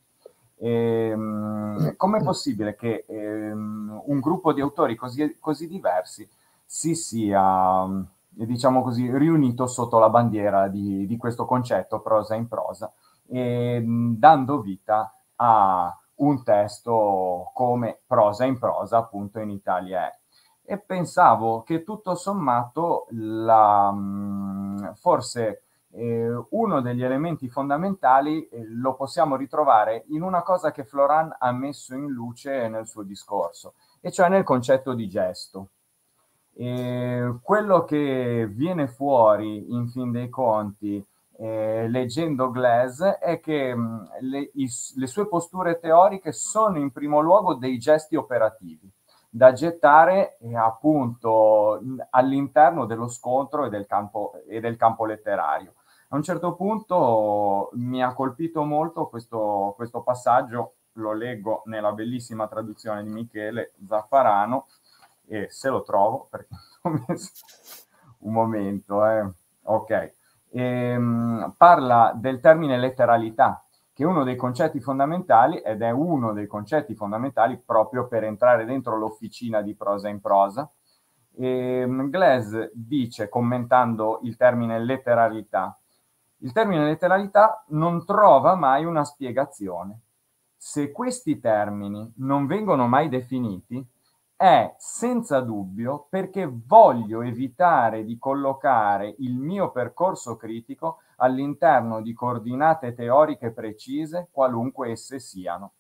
Ehm, come è possibile che ehm, un gruppo di autori così, così diversi si sia, diciamo così, riunito sotto la bandiera di, di questo concetto prosa in prosa? eh, dando vita a un testo come prosa in prosa appunto in Italia è. E pensavo che tutto sommato la, mm, forse eh, uno degli elementi fondamentali eh, lo possiamo ritrovare in una cosa che Floran ha messo in luce nel suo discorso, e cioè nel concetto di gesto. E quello che viene fuori in fin dei conti eh, leggendo Glass è che mh, mm, le, i, le sue posture teoriche sono in primo luogo dei gesti operativi da gettare eh, appunto all'interno dello scontro e del, campo, e del campo letterario. A un certo punto mi ha colpito molto questo, questo passaggio, lo leggo nella bellissima traduzione di Michele Zaffarano e se lo trovo perché [laughs] un momento, eh. ok ehm, parla del termine letteralità, che è uno dei concetti fondamentali ed è uno dei concetti fondamentali proprio per entrare dentro l'officina di prosa in prosa. Ehm, Glass dice, commentando il termine letteralità, il termine letteralità non trova mai una spiegazione. Se questi termini non vengono mai definiti, è senza dubbio perché voglio evitare di collocare il mio percorso critico all'interno di coordinate teoriche precise, qualunque esse siano.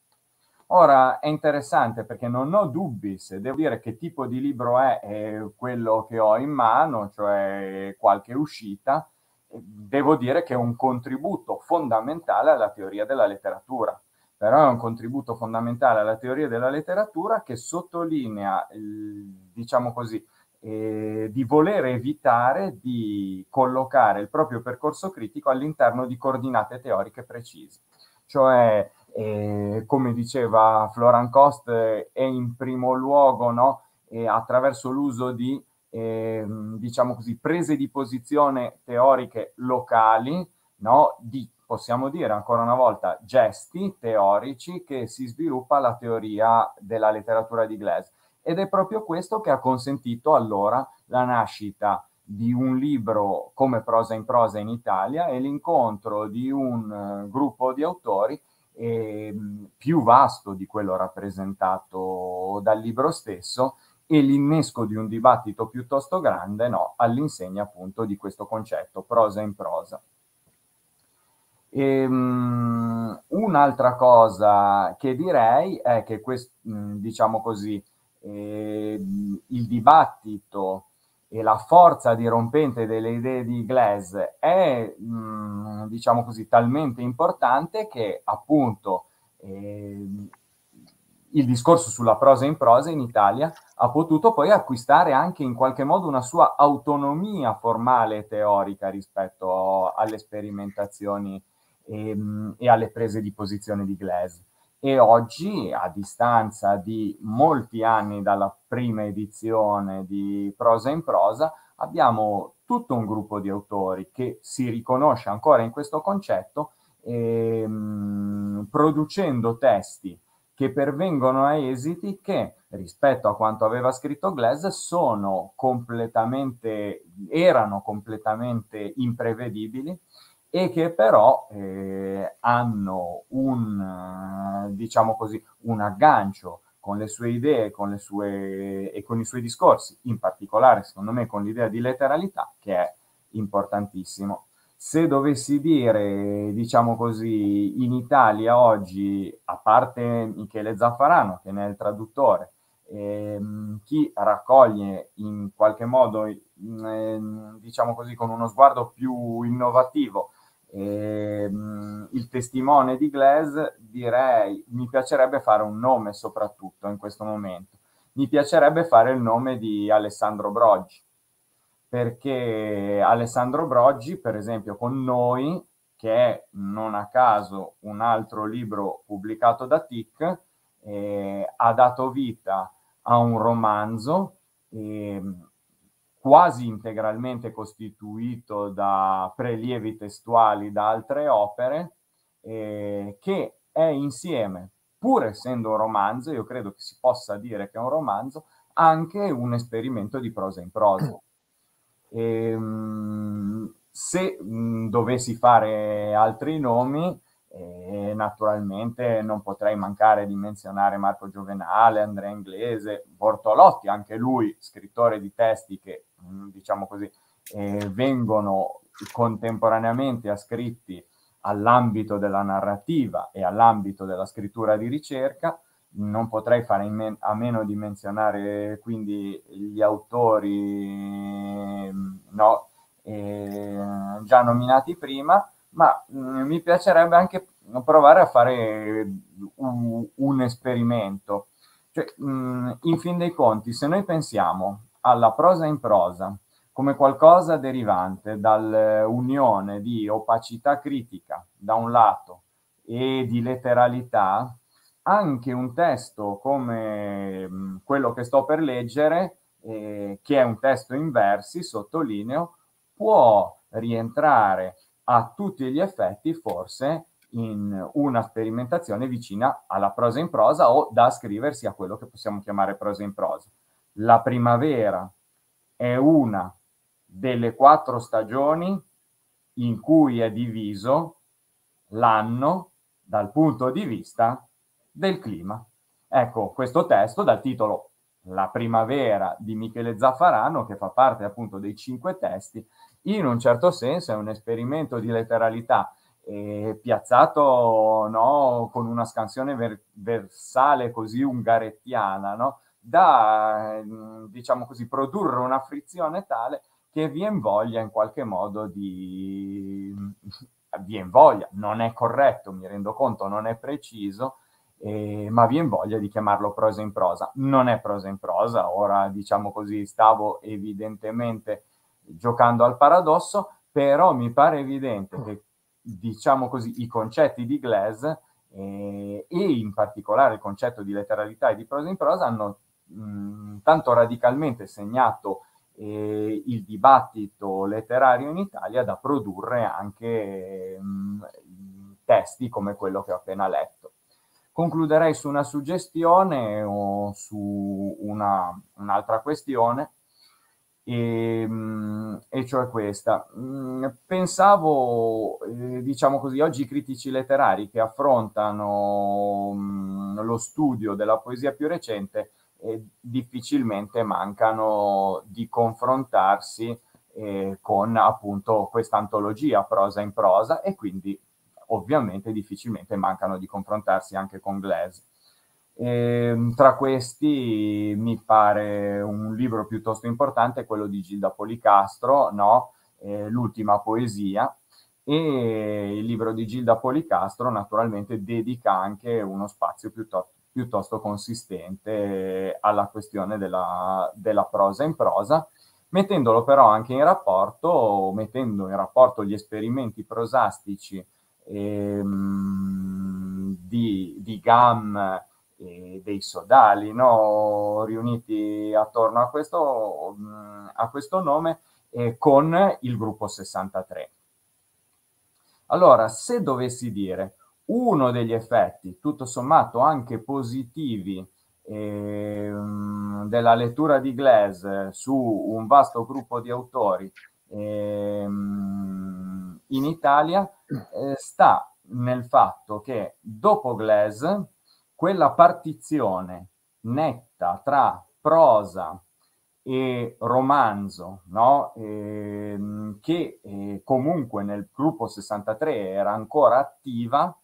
Ora è interessante perché non ho dubbi se devo dire che tipo di libro è, è quello che ho in mano, cioè qualche uscita, devo dire che è un contributo fondamentale alla teoria della letteratura però è un contributo fondamentale alla teoria della letteratura che sottolinea, diciamo così, eh, di voler evitare di collocare il proprio percorso critico all'interno di coordinate teoriche precise. Cioè, eh, come diceva Florent Cost, eh, è in primo luogo no, eh, attraverso l'uso di ehm, diciamo così, prese di posizione teoriche locali, no, di possiamo dire ancora una volta gesti teorici che si sviluppa la teoria della letteratura di Glass. Ed è proprio questo che ha consentito allora la nascita di un libro come Prosa in Prosa in Italia e l'incontro di un eh, gruppo di autori eh, più vasto di quello rappresentato dal libro stesso e l'innesco di un dibattito piuttosto grande no, all'insegna appunto di questo concetto prosa in prosa. Ehm, un'altra cosa che direi è che questo, mm, diciamo così, eh, il dibattito e la forza dirompente delle idee di Glaze è, mh, mm, diciamo così, talmente importante che appunto eh, il discorso sulla prosa in prosa in Italia ha potuto poi acquistare anche in qualche modo una sua autonomia formale e teorica rispetto alle sperimentazioni e, ehm, e alle prese di posizione di Glaz. E oggi, a distanza di molti anni dalla prima edizione di Prosa in Prosa, abbiamo tutto un gruppo di autori che si riconosce ancora in questo concetto, ehm, producendo testi che pervengono a esiti che, rispetto a quanto aveva scritto Glaz, sono completamente, erano completamente imprevedibili e che però eh, hanno un, eh, diciamo così, un aggancio con le sue idee con le sue, e con i suoi discorsi, in particolare secondo me con l'idea di letteralità che è importantissimo. Se dovessi dire, diciamo così, in Italia oggi, a parte Michele Zaffarano che ne è il traduttore, ehm, chi raccoglie in qualche modo, ehm, diciamo così, con uno sguardo più innovativo e, ehm, il testimone di Glass direi mi piacerebbe fare un nome soprattutto in questo momento mi piacerebbe fare il nome di Alessandro Broggi perché Alessandro Broggi per esempio con noi che è non a caso un altro libro pubblicato da TIC eh, ha dato vita a un romanzo eh, quasi integralmente costituito da prelievi testuali da altre opere, eh, che è insieme, pur essendo un romanzo, io credo che si possa dire che è un romanzo, anche un esperimento di prosa in prosa. E, [clears throat] ehm, se mh, mm, dovessi fare altri nomi, e naturalmente non potrei mancare di menzionare Marco Giovenale, Andrea Inglese, Bortolotti, anche lui scrittore di testi che, mm, diciamo così, eh, vengono contemporaneamente ascritti all'ambito della narrativa e all'ambito della scrittura di ricerca. Non potrei fare a meno di menzionare quindi gli autori mm, no, eh, già nominati prima, ma mh, mm, mi piacerebbe anche provare a fare un, un esperimento. Cioè, mh, mm, in fin dei conti, se noi pensiamo alla prosa in prosa come qualcosa derivante dall'unione di opacità critica da un lato e di letteralità, anche un testo come mh, mm, quello che sto per leggere, eh, che è un testo in versi, sottolineo, può rientrare a tutti gli effetti forse in una sperimentazione vicina alla prosa in prosa o da ascriversi a quello che possiamo chiamare prosa in prosa. La primavera è una delle quattro stagioni in cui è diviso l'anno dal punto di vista del clima. Ecco, questo testo dal titolo La primavera di Michele Zaffarano, che fa parte appunto dei cinque testi, in un certo senso è un esperimento di letteralità eh, piazzato no, con una scansione ver- versale così ungarettiana, no, da ehm, diciamo così, produrre una frizione tale che vi invoglia in qualche modo di... vi invoglia, non è corretto, mi rendo conto, non è preciso, eh, ma vi invoglia di chiamarlo prosa in prosa. Non è prosa in prosa, ora diciamo così, stavo evidentemente giocando al paradosso, però mi pare evidente mm. che, diciamo così, i concetti di Glaze eh, e in particolare il concetto di letteralità e di prosa in prosa hanno mh, mm, tanto radicalmente segnato eh, il dibattito letterario in Italia da produrre anche mh, mm, testi come quello che ho appena letto. Concluderei su una suggestione o su una, un'altra questione e, ehm, e cioè questa. Mm, pensavo, eh, diciamo così, oggi i critici letterari che affrontano mm, lo studio della poesia più recente eh, difficilmente mancano di confrontarsi eh, con appunto questa antologia prosa in prosa e quindi ovviamente difficilmente mancano di confrontarsi anche con Glass. E, ehm, tra questi mi pare un libro piuttosto importante, quello di Gilda Policastro, no? eh, L'ultima poesia, e il libro di Gilda Policastro naturalmente dedica anche uno spazio piuttosto, piuttosto consistente alla questione della, della, prosa in prosa, mettendolo però anche in rapporto, mettendo in rapporto gli esperimenti prosastici ehm, di, di Gam, dei sodali, no? riuniti attorno a questo, a questo nome, eh, con il gruppo 63. Allora, se dovessi dire uno degli effetti, tutto sommato anche positivi, ehm, della lettura di Glaze su un vasto gruppo di autori ehm, in Italia eh, sta nel fatto che dopo Glaze quella partizione netta tra prosa e romanzo, no? e, ehm, che e eh, comunque nel gruppo 63 era ancora attiva,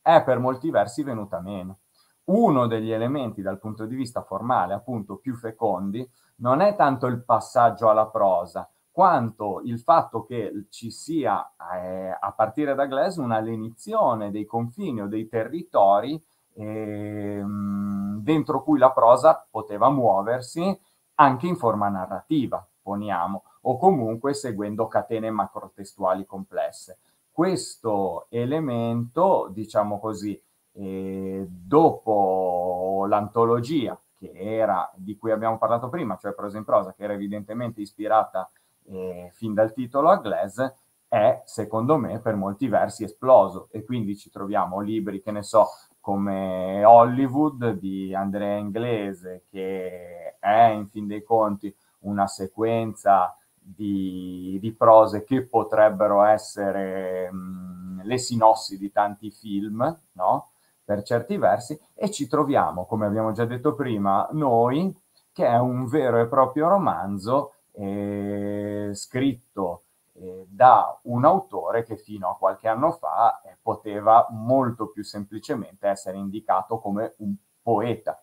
è per molti versi venuta meno. Uno degli elementi dal punto di vista formale, appunto, più fecondi, non è tanto il passaggio alla prosa, quanto il fatto che ci sia, eh, a partire da Glass, una lenizione dei confini o dei territori ehm, dentro cui la prosa poteva muoversi anche in forma narrativa, poniamo, o comunque seguendo catene macrotestuali complesse. Questo elemento, diciamo così, eh, dopo l'antologia che era, di cui abbiamo parlato prima, cioè prosa in prosa, che era evidentemente ispirata eh, fin dal titolo a Glaze, è secondo me per molti versi esploso e quindi ci troviamo libri, che ne so, come Hollywood di Andrea Inglese, che è in fin dei conti una sequenza di, di prose che potrebbero essere mh, le sinossi di tanti film, no? per certi versi, e ci troviamo, come abbiamo già detto prima, noi, che è un vero e proprio romanzo eh, scritto da un autore che fino a qualche anno fa eh, poteva molto più semplicemente essere indicato come un poeta.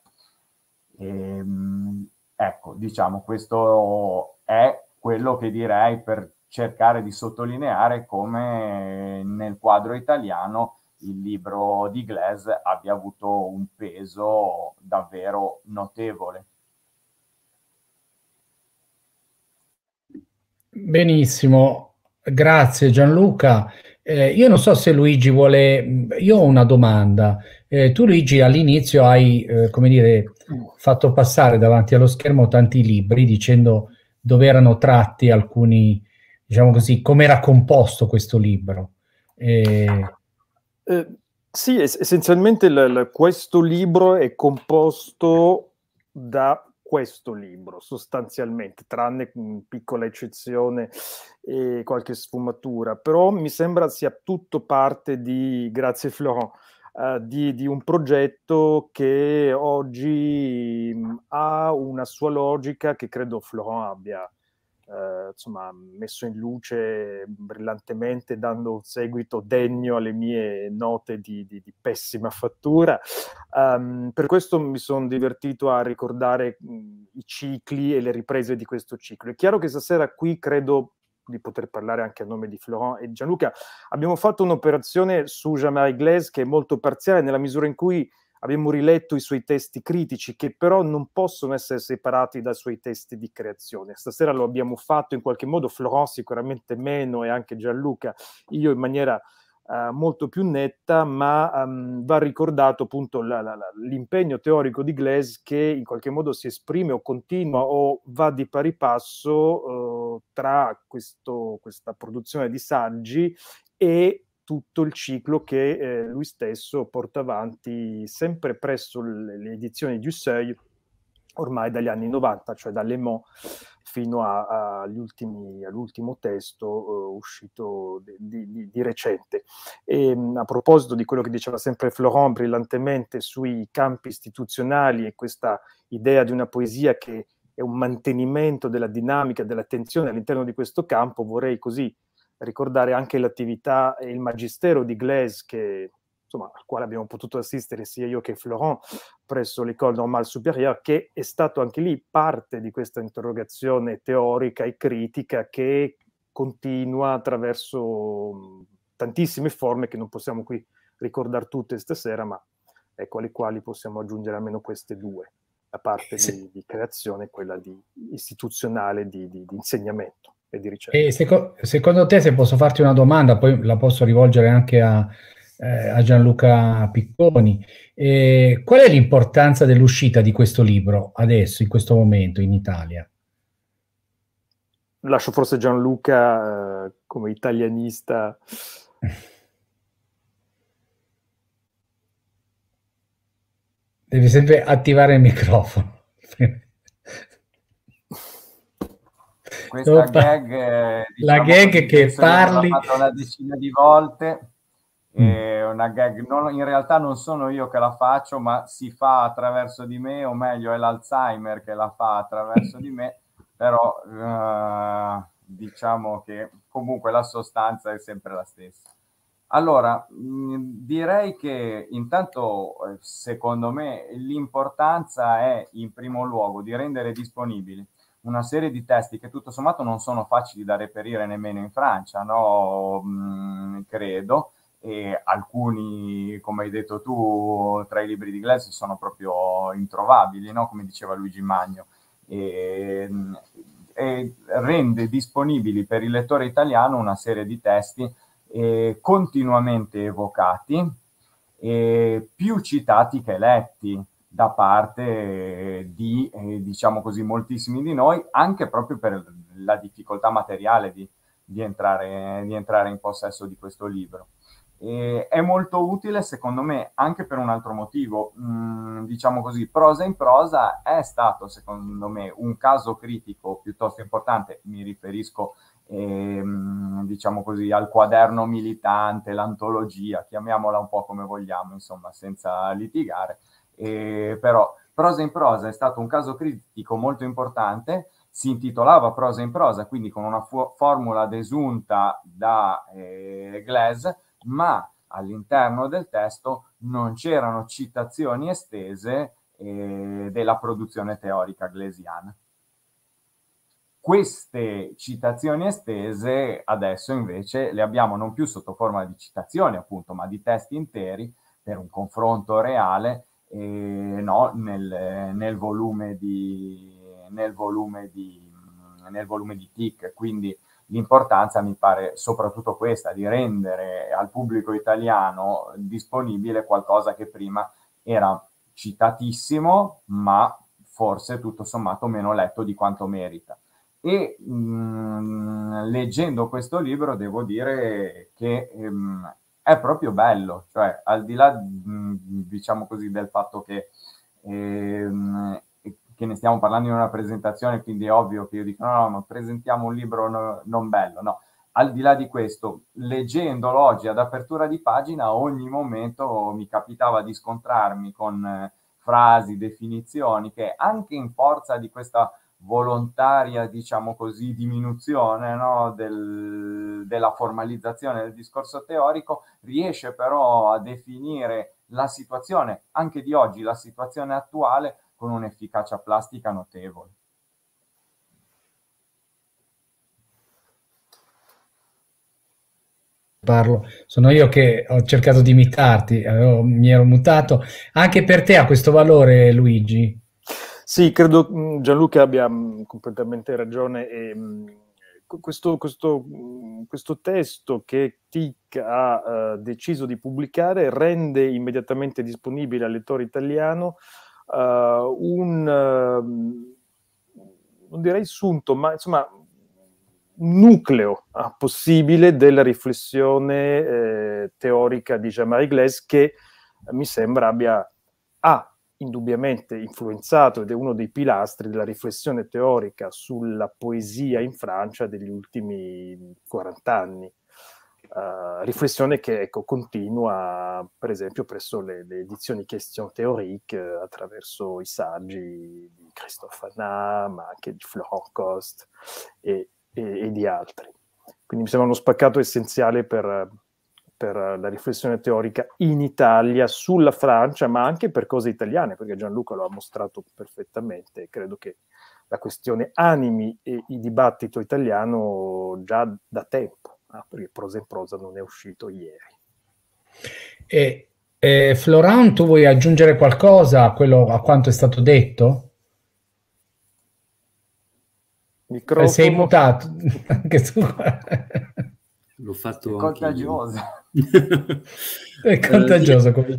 E, ehm, ecco, diciamo, questo è quello che direi per cercare di sottolineare come nel quadro italiano il libro di Glass abbia avuto un peso davvero notevole. Benissimo, grazie Gianluca. Eh, io non so se Luigi vuole, io ho una domanda. Eh, tu Luigi all'inizio hai, eh, come dire, fatto passare davanti allo schermo tanti libri dicendo dove erano tratti alcuni, diciamo così, come era composto questo libro. Eh, sì, es- essenzialmente l- l- questo libro è composto da questo libro, sostanzialmente, tranne piccola eccezione e qualche sfumatura, però mi sembra sia tutto parte di, grazie Florent, uh, di, di, un progetto che oggi mm, ha una sua logica che credo Florent abbia eh, insomma, messo in luce brillantemente, dando un seguito degno alle mie note di, di, di pessima fattura. Um, per questo mi sono divertito a ricordare mh, i cicli e le riprese di questo ciclo. È chiaro che stasera qui credo di poter parlare anche a nome di Florent e Gianluca. Abbiamo fatto un'operazione su Jamar Glaze che è molto parziale nella misura in cui abbiamo riletto i suoi testi critici che però non possono essere separati dai suoi testi di creazione. Stasera lo abbiamo fatto in qualche modo, Florent sicuramente meno e anche Gianluca, io in maniera uh, molto più netta, ma um, va ricordato appunto la, la, la, l'impegno teorico di Glaze che in qualche modo si esprime o continua o va di pari passo uh, tra questo, questa produzione di saggi e tutto il ciclo che eh, lui stesso porta avanti sempre presso le, le edizioni di Usseuil ormai dagli anni 90, cioè da Mans fino a, a, ultimi, all'ultimo testo uh, uscito di, di, di recente. E, ehm, a proposito di quello che diceva sempre Florent brillantemente sui campi istituzionali e questa idea di una poesia che è un mantenimento della dinamica, dell'attenzione all'interno di questo campo, vorrei così ricordare anche l'attività e il magistero di Glaise che insomma, al quale abbiamo potuto assistere sia io che Florent presso l'École Normale Supérieure, che è stato anche lì parte di questa interrogazione teorica e critica che continua attraverso tantissime forme che non possiamo qui ricordare tutte stasera, ma ecco, alle quali possiamo aggiungere almeno queste due, la parte sì. di, di, creazione e quella di, istituzionale di, di, di insegnamento e di ricerca. E seco- secondo te, se posso farti una domanda, poi la posso rivolgere anche a, eh, a Gianluca Picconi, eh, qual è l'importanza dell'uscita di questo libro adesso, in questo momento, in Italia? Lascio forse Gianluca eh, come italianista. Devi sempre attivare il microfono. Questa no, gag, eh, diciamo, la gag che parli... L'ho una decina di volte. È mm. eh, una gag, non, in realtà non sono io che la faccio, ma si fa attraverso di me, o meglio è l'Alzheimer che la fa attraverso di me, però eh, diciamo che comunque la sostanza è sempre la stessa. Allora, mm, direi che intanto, eh, secondo me, l'importanza è in primo luogo di rendere disponibili una serie di testi che tutto sommato non sono facili da reperire nemmeno in Francia, no? Mm, credo. E alcuni, come hai detto tu, tra i libri di Glass sono proprio introvabili, no? come diceva Luigi Magno. E, e rende disponibili per il lettore italiano una serie di testi eh, continuamente evocati, eh, più citati che letti da parte di, eh, diciamo così, moltissimi di noi, anche proprio per la difficoltà materiale di, di, entrare, di entrare, in possesso di questo libro. E è molto utile, secondo me, anche per un altro motivo. Mm, diciamo così, prosa in prosa è stato, secondo me, un caso critico piuttosto importante. Mi riferisco e, ehm, diciamo così, al quaderno militante, l'antologia, chiamiamola un po' come vogliamo, insomma, senza litigare, eh, però Prosa in prosa è stato un caso critico molto importante, si intitolava Prosa in prosa, quindi con una fu- formula desunta da eh, Glass, ma all'interno del testo non c'erano citazioni estese eh, della produzione teorica glesiana. Queste citazioni estese adesso invece le abbiamo non più sotto forma di citazioni, appunto, ma di testi interi per un confronto reale e no, nel, nel, volume di, nel, volume di, nel volume di TIC. Quindi l'importanza mi pare soprattutto questa, di rendere al pubblico italiano disponibile qualcosa che prima era citatissimo, ma forse tutto sommato meno letto di quanto merita. E mh, mm, leggendo questo libro devo dire che mh, ehm, è proprio bello, cioè al di là, mm, diciamo così, del fatto che, ehm, che ne stiamo parlando in una presentazione, quindi è ovvio che io dico no, no, ma presentiamo un libro no, non bello, no. Al di là di questo, leggendolo oggi ad apertura di pagina, ogni momento mi capitava di scontrarmi con eh, frasi, definizioni che anche in forza di questa volontaria, diciamo così, diminuzione no, del, della formalizzazione del discorso teorico, riesce però a definire la situazione, anche di oggi, la situazione attuale, con un'efficacia plastica notevole. Parlo. Sono io che ho cercato di imitarti, mi ero mutato. Anche per te ha questo valore, Luigi? Sì, credo mm, Gianluca abbia mm, completamente ragione. E, mm, questo, questo, questo, testo che TIC ha uh, deciso di pubblicare rende immediatamente disponibile al lettore italiano uh, un, uh, non direi sunto, ma insomma un nucleo ah, possibile della riflessione eh, teorica di Jean-Marie Glaise che mi sembra abbia ha indubbiamente influenzato ed è uno dei pilastri della riflessione teorica sulla poesia in Francia degli ultimi 40 anni. Uh, riflessione che ecco, continua, per esempio, presso le, le edizioni Questions Théoriques eh, attraverso i saggi di Christophe Anna, ma anche di Florent Coste e, e, e di altri. Quindi mi sembra uno spaccato essenziale per, per eh, la riflessione teorica in Italia sulla Francia, ma anche per cose italiane, perché Gianluca lo ha mostrato perfettamente. Credo che la questione animi e il dibattito italiano già da tempo, ah, perché Prosa in Prosa non è uscito ieri. E, eh, Florent, tu vuoi aggiungere qualcosa a, quello, a quanto è stato detto? Microfono. Eh, sei mutato [laughs] anche tu. L'ho fatto è contagioso. È contagiosa eh, come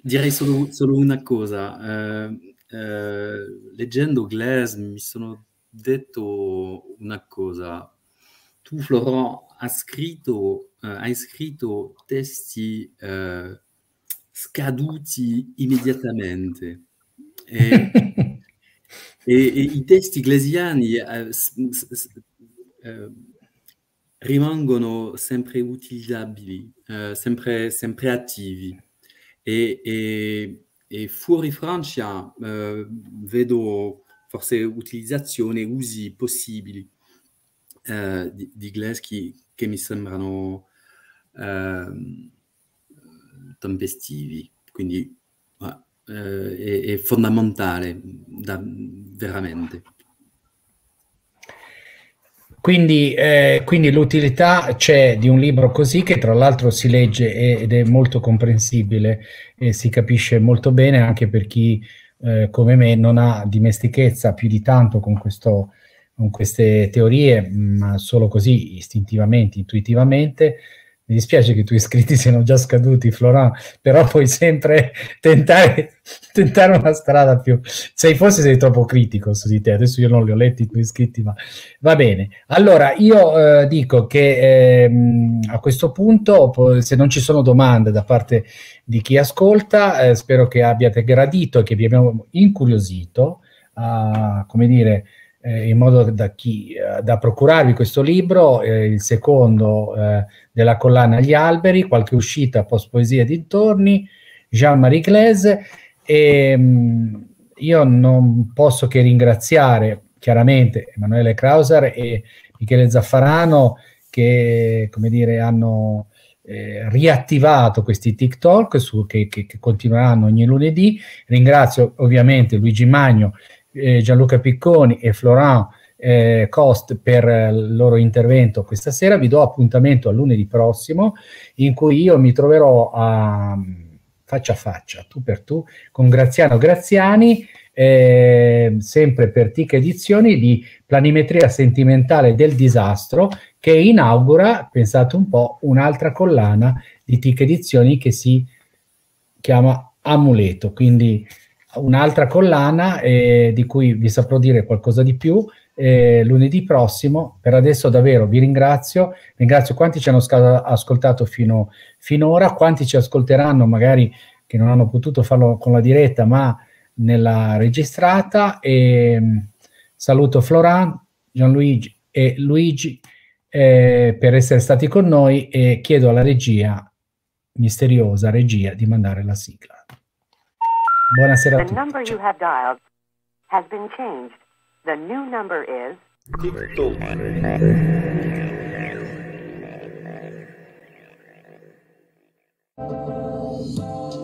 Direi solo, solo, una cosa. Eh, eh, leggendo Glass mi sono detto una cosa. Tu, Florent, hai scritto, eh, hai scritto testi eh, scaduti immediatamente. E, [laughs] e, e i testi glesiani eh, rimangono sempre utilizzabili, eh, sempre, sempre, attivi. E, e, e fuori Francia eh, vedo forse utilizzazioni, usi possibili eh, di, di Gleschi che mi sembrano ehm, tempestivi, quindi eh, è, è fondamentale da, veramente. Quindi, eh, quindi, l'utilità c'è di un libro così che tra l'altro si legge ed è molto comprensibile e si capisce molto bene anche per chi eh, come me non ha dimestichezza più di tanto con, questo, con queste teorie, ma solo così istintivamente, intuitivamente, mi dispiace che i tuoi iscritti siano già scaduti, Florent, però puoi sempre tentare, tentare una strada più... Sei, forse sei troppo critico su di te, adesso io non li ho letti i tuoi iscritti, ma va bene. Allora, io eh, dico che eh, a questo punto, se non ci sono domande da parte di chi ascolta, eh, spero che abbiate gradito e che vi abbiamo incuriosito a, come dire, eh, in modo da, chi, eh, da, procurarvi questo libro, eh, il secondo eh, della collana Gli alberi, qualche uscita post poesia dintorni, Jean-Marie Claise e mh, mm, io non posso che ringraziare chiaramente Emanuele Krauser e Michele Zaffarano che come dire hanno eh, riattivato questi TikTok su, che, che, che, continueranno ogni lunedì. Ringrazio ovviamente Luigi Magno eh, Gianluca Picconi e Florent eh, Cost per eh, il loro intervento questa sera. Vi do appuntamento a lunedì prossimo in cui io mi troverò a, mm, faccia a faccia, tu per tu, con Graziano Graziani. Eh, sempre per TIC Edizioni di Planimetria sentimentale del disastro che inaugura, pensate un po', un'altra collana di TIC Edizioni che si chiama Amuleto. Quindi un'altra collana eh, di cui vi saprò dire qualcosa di più eh, lunedì prossimo. Per adesso davvero vi ringrazio, ringrazio quanti ci hanno ascoltato fino, finora, quanti ci ascolteranno magari che non hanno potuto farlo con la diretta ma nella registrata. E, mm, saluto Florent, Gianluigi e Luigi eh, per essere stati con noi e chiedo alla regia, misteriosa regia, di mandare la sigla. Buonasera a The number you have dialed has been changed. The new number is